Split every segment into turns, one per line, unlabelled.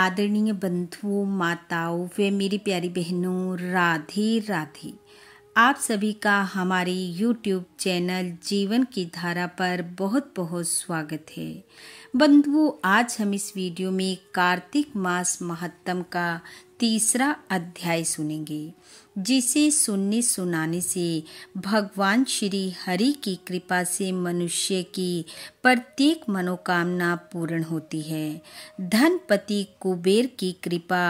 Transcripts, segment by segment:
आदरणीय बंधुओं माताओं वे मेरी प्यारी बहनों राधे राधे आप सभी का हमारे YouTube चैनल जीवन की धारा पर बहुत बहुत स्वागत है बंधुओं आज हम इस वीडियो में कार्तिक मास महत्तम का तीसरा अध्याय सुनेंगे जिसे सुनने सुनाने से भगवान श्री हरि की कृपा से मनुष्य की प्रत्येक मनोकामना पूर्ण होती है धनपति कुबेर की कृपा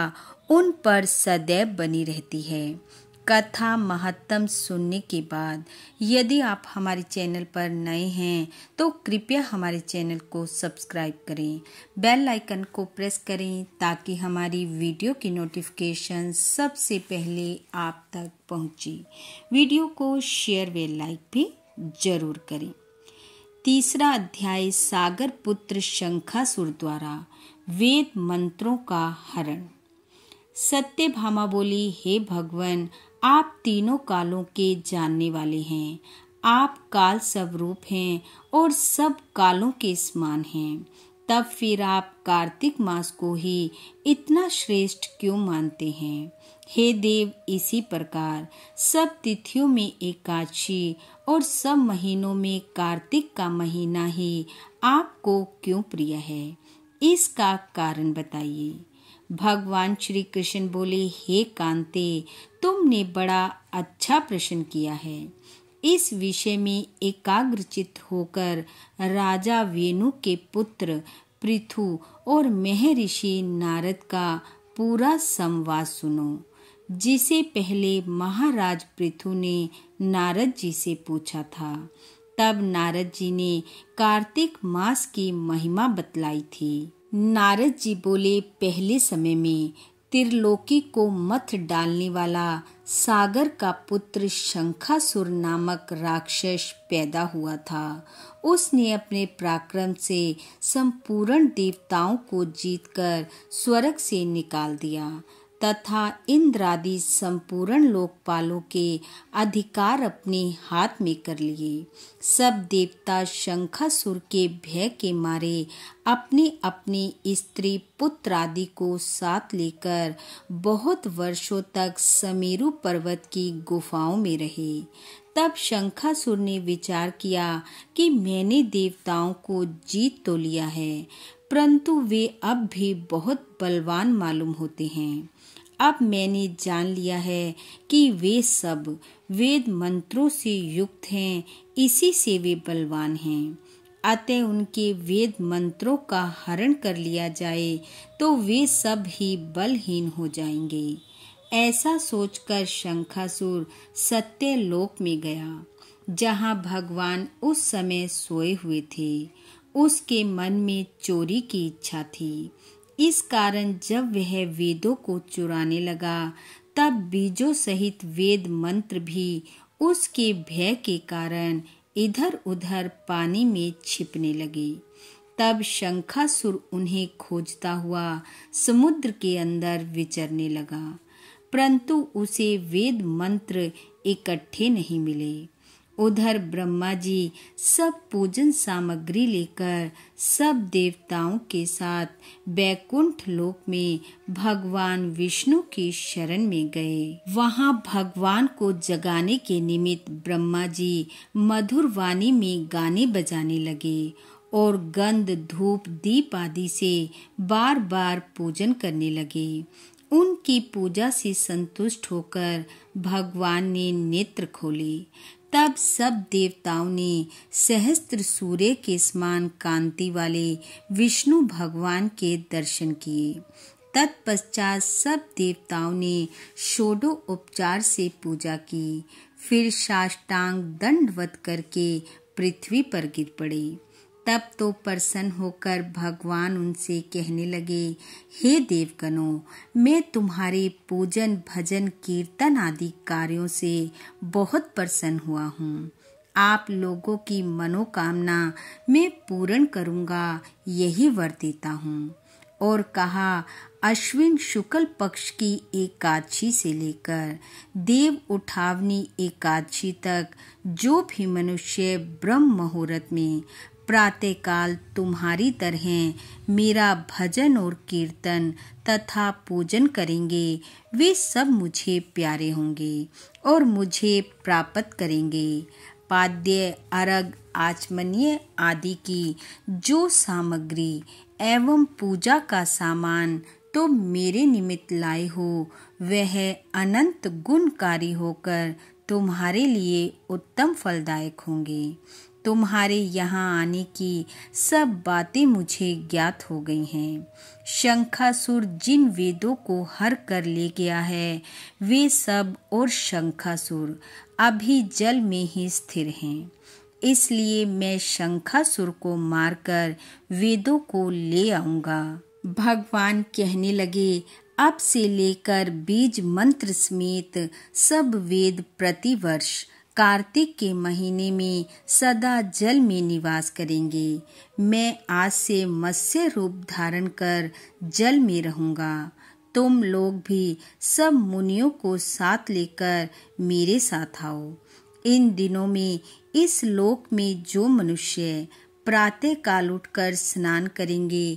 उन पर सदैव बनी रहती है कथा महत्तम सुनने के बाद यदि आप हमारे चैनल पर नए हैं तो कृपया हमारे चैनल को सब्सक्राइब करें बेल आइकन को प्रेस करें ताकि हमारी वीडियो की नोटिफिकेशन सबसे पहले आप तक पहुंचे वीडियो को शेयर व लाइक भी जरूर करें तीसरा अध्याय सागर पुत्र शंखासुर द्वारा वेद मंत्रों का हरण सत्यभामा बोली हे भगवान आप तीनों कालों के जानने वाले हैं आप काल स्वरूप हैं और सब कालों के समान हैं तब फिर आप कार्तिक मास को ही इतना श्रेष्ठ क्यों मानते हैं हे देव इसी प्रकार सब तिथियों में एकादशी और सब महीनों में कार्तिक का महीना ही आपको क्यों प्रिय है इसका कारण बताइए भगवान श्री कृष्ण बोले हे कांते तुमने बड़ा अच्छा प्रश्न किया है इस विषय में एकाग्रचित होकर राजा वेणु के पुत्र पृथु और महर्षि नारद का पूरा संवाद सुनो जिसे पहले महाराज पृथु ने नारद जी से पूछा था तब नारद जी ने कार्तिक मास की महिमा बतलाई थी नारद जी बोले पहले समय में त्रिलोकी को मत डालने वाला सागर का पुत्र शंखासुर नामक राक्षस पैदा हुआ था उसने अपने पराक्रम से संपूर्ण देवताओं को जीतकर स्वर्ग से निकाल दिया तथा इंद्रादि संपूर्ण लोकपालों के अधिकार अपने हाथ में कर लिए सब देवता शंखासुर के भय के मारे अपने अपने स्त्री पुत्र आदि को साथ लेकर बहुत वर्षों तक समेरु पर्वत की गुफाओं में रहे तब शंखासुर ने विचार किया कि मैंने देवताओं को जीत तो लिया है परंतु वे अब भी बहुत बलवान मालूम होते हैं अब मैंने जान लिया है कि वे सब वेद मंत्रों से युक्त हैं इसी से वे बलवान हैं अतः उनके वेद मंत्रों का हरण कर लिया जाए तो वे सब ही बलहीन हो जाएंगे ऐसा सोचकर शंखासुर सत्य लोक में गया जहाँ भगवान उस समय सोए हुए थे उसके मन में चोरी की इच्छा थी इस कारण जब वह वेदों को चुराने लगा तब बीजों सहित वेद मंत्र भी उसके भय के कारण इधर उधर पानी में छिपने लगे तब शंखासुर उन्हें खोजता हुआ समुद्र के अंदर विचरने लगा परंतु उसे वेद मंत्र इकट्ठे नहीं मिले उधर ब्रह्मा जी सब पूजन सामग्री लेकर सब देवताओं के साथ बैकुंठ लोक में भगवान विष्णु की शरण में गए वहाँ भगवान को जगाने के निमित्त ब्रह्मा जी मधुर वाणी में गाने बजाने लगे और गंध धूप दीप आदि से बार बार पूजन करने लगे उनकी पूजा से संतुष्ट होकर भगवान ने नेत्र खोले तब सब देवताओं ने सहस्त्र सूर्य के समान कांति वाले विष्णु भगवान के दर्शन किए तत्पश्चात सब देवताओं ने षोडो उपचार से पूजा की फिर साष्टांग दंडवत करके पृथ्वी पर गिर पड़ी तब तो प्रसन्न होकर भगवान उनसे कहने लगे हे देवगणों मैं तुम्हारे पूजन भजन कीर्तन आदि कार्यों से बहुत प्रसन्न हुआ हूँ आप लोगों की मनोकामना मैं पूर्ण करूँगा यही वर देता हूँ और कहा अश्विन शुक्ल पक्ष की एकादशी से लेकर देव उठावनी एकादशी तक जो भी मनुष्य ब्रह्म मुहूर्त में प्रातःकाल तुम्हारी तरह मेरा भजन और कीर्तन तथा पूजन करेंगे वे सब मुझे प्यारे होंगे और मुझे प्राप्त करेंगे पाद्य अर्घ आचमनीय आदि की जो सामग्री एवं पूजा का सामान तो मेरे निमित्त लाए हो वह अनंत गुणकारी होकर तुम्हारे लिए उत्तम फलदायक होंगे तुम्हारे यहाँ आने की सब बातें मुझे ज्ञात हो गई हैं शंखासुर जिन वेदों को हर कर ले गया है वे सब और शंखासुर अभी जल में ही स्थिर हैं इसलिए मैं शंखासुर को मारकर वेदों को ले आऊँगा भगवान कहने लगे अब से लेकर बीज मंत्र समेत सब वेद प्रतिवर्ष कार्तिक के महीने में सदा जल में निवास करेंगे मैं आज से मत्स्य रूप धारण कर जल में रहूँगा तुम लोग भी सब मुनियों को साथ लेकर मेरे साथ आओ इन दिनों में इस लोक में जो मनुष्य प्रातः काल उठकर स्नान करेंगे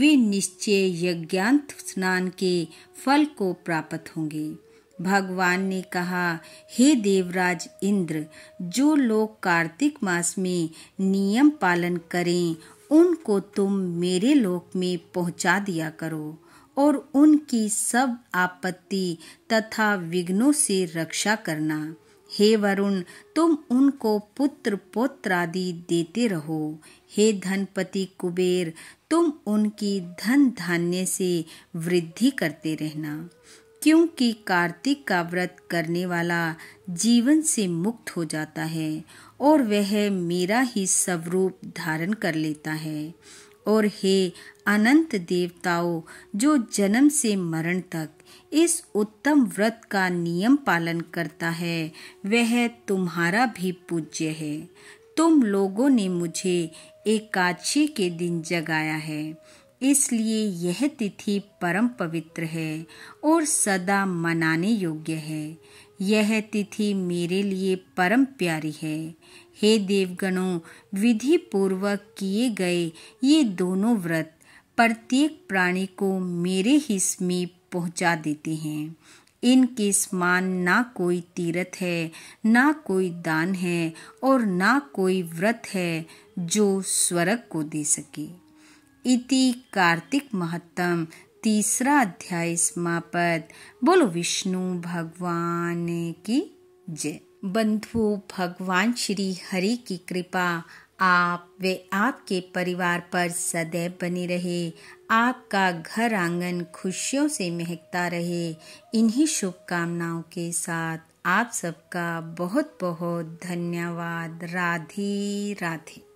वे निश्चय यज्ञांत स्नान के फल को प्राप्त होंगे भगवान ने कहा हे देवराज इंद्र जो लोग कार्तिक मास में नियम पालन करें उनको तुम मेरे लोक में पहुंचा दिया करो और उनकी सब आपत्ति तथा विघ्नों से रक्षा करना हे वरुण तुम उनको पुत्र पौत्र आदि देते रहो हे धनपति कुबेर तुम उनकी धन धान्य से वृद्धि करते रहना क्योंकि कार्तिक का व्रत करने वाला जीवन से मुक्त हो जाता है और वह मेरा ही स्वरूप धारण कर लेता है और हे अनंत देवताओं जो जन्म से मरण तक इस उत्तम व्रत का नियम पालन करता है वह तुम्हारा भी पूज्य है तुम लोगों ने मुझे एकादशी के दिन जगाया है इसलिए यह तिथि परम पवित्र है और सदा मनाने योग्य है यह तिथि मेरे लिए परम प्यारी है हे देवगणों विधि पूर्वक किए गए ये दोनों व्रत प्रत्येक प्राणी को मेरे ही समीप पहुँचा देते हैं इनके समान ना कोई तीर्थ है ना कोई दान है और ना कोई व्रत है जो स्वर्ग को दे सके इति कार्तिक महत्तम तीसरा अध्याय समाप्त बोलो विष्णु भगवान की जय बंधु भगवान श्री हरि की कृपा आप वे आपके परिवार पर सदैव बने रहे आपका घर आंगन खुशियों से महकता रहे इन्हीं शुभकामनाओं के साथ आप सबका बहुत बहुत धन्यवाद राधे राधे